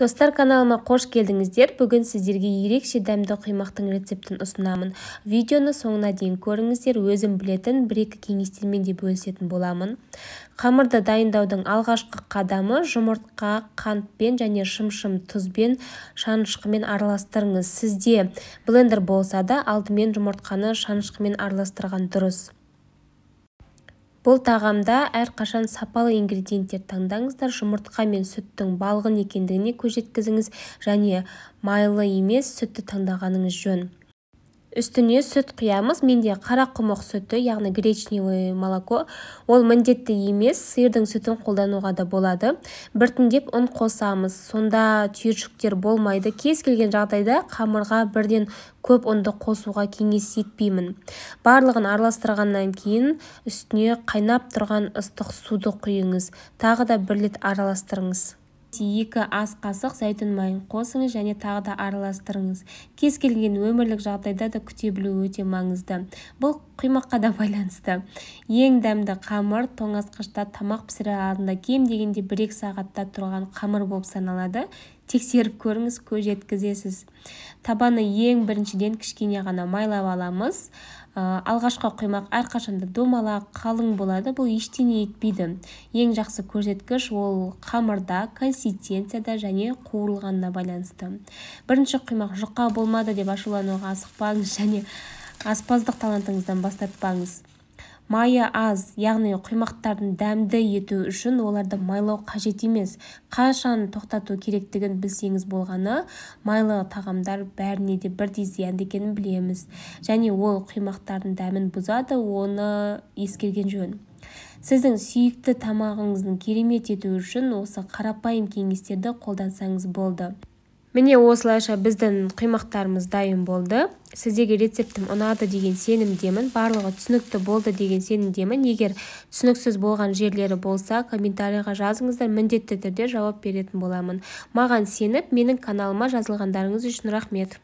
достар каналыма қош келдіңіздер бүгін сіздерге ерекше дәмді құймақтың рецептін ұсынамын видеоны соңына дейін көріңіздер өзім білетін бір-екі кеңестермен де бөлісетін боламын қамырды дайындаудың алғашқы қадамы жұмыртқа қантпен және шымшым тұзбен шанышқымен араластырыңыз сізде блендер болса да алдымен жұмыртқаны шанышқымен араластырған дұрыс бұл тағамда әрқашан сапалы ингредиенттер таңдаңыздар жұмыртқа мен сүттің балғын екендігіне көз жеткізіңіз және майлы емес сүтті таңдағаныңыз жөн үстіне сүт құямыз менде қарақұмық сүті яғни гречневое молоко ол міндетті емес сиырдың сүтін қолдануға да болады біртіндеп ұн қосамыз сонда түйіршіктер болмайды кез келген жағдайда қамырға бірден көп ұнды қосуға кеңес етпеймін барлығын араластырғаннан кейін үстіне қайнап тұрған ыстық суды құйыңыз тағы да бір рет араластырыңыз екі ас қасық зәйтүн майын қосыңыз және тағы да араластырыңыз кез келген өмірлік жағдайда да күте білу өте маңызды бұл құймаққа да байланысты ең дәмді қамыр тоңазытқышта тамақ пісірер алдында кем дегенде бір екі сағатта тұрған қамыр болып саналады тексеріп көріңіз көз жеткізесіз табаны ең біріншіден кішкене ғана майлап аламыз Э, алғашқы құймақ әрқашанда домалақ қалың болады бұл ештеңе етпейді ең жақсы көрсеткіш ол қамырда консистенцияда және қуырылғанына байланысты бірінші құймақ жұқа болмады деп ашулануға асықпаңыз және аспаздық талантыңыздан бас тартпаңыз майы аз яғни құймақтарын дәмді ету үшін оларды майлау қажет емес қашан тоқтату керектігін білсеңіз болғаны майлы тағамдар бәріне де бірдей зиянды екенін білеміз және ол құймақтардың дәмін бұзады оны ескерген жөн сіздің сүйікті тамағыңыздың керемет ету үшін осы қарапайым кеңестерді қолдансаңыз болды міне осылайша біздің құймақтарымыз дайын болды сіздегі рецептім ұнады деген сенімдемін барлығы түсінікті болды деген сенімдемін егер түсініксіз болған жерлері болса комментарияға жазыңыздар міндетті түрде жауап беретін боламын маған сеніп менің каналыма жазылғандарыңыз үшін рахмет